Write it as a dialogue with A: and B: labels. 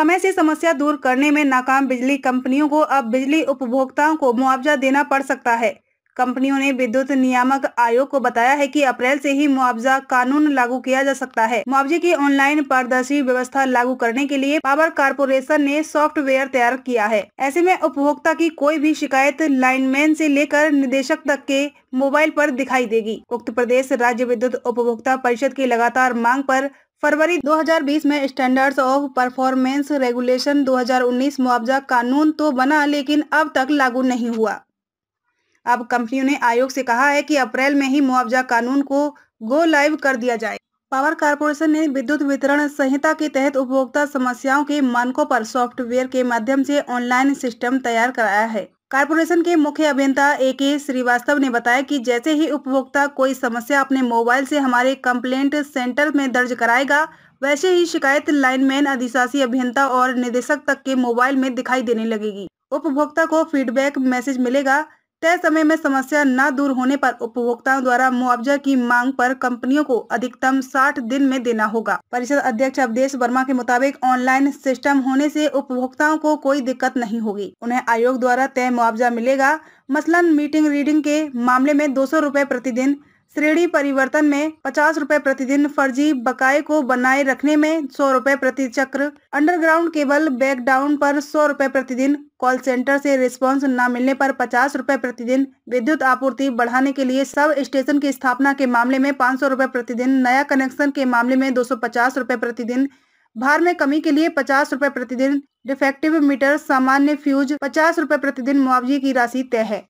A: समय से समस्या दूर करने में नाकाम बिजली कंपनियों को अब बिजली उपभोक्ताओं को मुआवजा देना पड़ सकता है कंपनियों ने विद्युत नियामक आयोग को बताया है कि अप्रैल से ही मुआवजा कानून लागू किया जा सकता है मुआवजे की ऑनलाइन पारदर्शी व्यवस्था लागू करने के लिए पावर कारपोरेशन ने सॉफ्टवेयर तैयार किया है ऐसे में उपभोक्ता की कोई भी शिकायत लाइनमैन से लेकर निदेशक तक के मोबाइल पर दिखाई देगी उक्त प्रदेश राज्य विद्युत उपभोक्ता परिषद की लगातार मांग आरोप फरवरी 2020 में स्टैंडर्ड्स ऑफ परफॉर्मेंस रेगुलेशन 2019 मुआवजा कानून तो बना लेकिन अब तक लागू नहीं हुआ अब कंपनियों ने आयोग से कहा है कि अप्रैल में ही मुआवजा कानून को गो लाइव कर दिया जाए पावर कारपोरेशन ने विद्युत वितरण संहिता के तहत उपभोक्ता समस्याओं के मानकों पर सॉफ्टवेयर के माध्यम से ऑनलाइन सिस्टम तैयार कराया है कारपोरेशन के मुख्य अभियंता ए के श्रीवास्तव ने बताया कि जैसे ही उपभोक्ता कोई समस्या अपने मोबाइल से हमारे कंप्लेंट सेंटर में दर्ज कराएगा वैसे ही शिकायत लाइनमैन अधिशासी अभियंता और निदेशक तक के मोबाइल में दिखाई देने लगेगी उपभोक्ता को फीडबैक मैसेज मिलेगा તે સમય મે સમસ્યા ના દૂર હોને પર ઉપભોક્તાઓ દ્વારા मुआवઝા કી માંગ પર કંપનીઓ કો અધિકતમ 60 દિન મે દેના હોગા પરિષદ અધ્યક્ષ અભદેશ બર્મા કે મતાબેક ઓનલાઈન સિસ્ટમ હોને સે ઉપભોક્તાઓ કો કોઈ દિક્કત નહીં હોગી ઉને આયોગ દ્વારા તેહ मुआवઝા મિલેગા મસલન મીટિંગ રીડિંગ કે મામલે મે 200 રૂપ પ્રતિદિન श्रेणी परिवर्तन में पचास रूपए प्रतिदिन फर्जी बकाए को बनाए रखने में सौ रूपए प्रति चक्र अंडरग्राउंड केबल बैक डाउन पर सौ रूपए प्रतिदिन कॉल सेंटर से रिस्पांस न मिलने पर पचास रूपए प्रतिदिन विद्युत आपूर्ति बढ़ाने के लिए सब स्टेशन की स्थापना के मामले में पाँच सौ रूपए प्रतिदिन नया कनेक्शन के मामले में दो सौ पचास रूपए प्रतिदिन भार में कमी के लिए पचास रूपए प्रतिदिन डिफेक्टिव मीटर सामान्य फ्यूज पचास रूपए प्रतिदिन मुआवजे की राशि तय है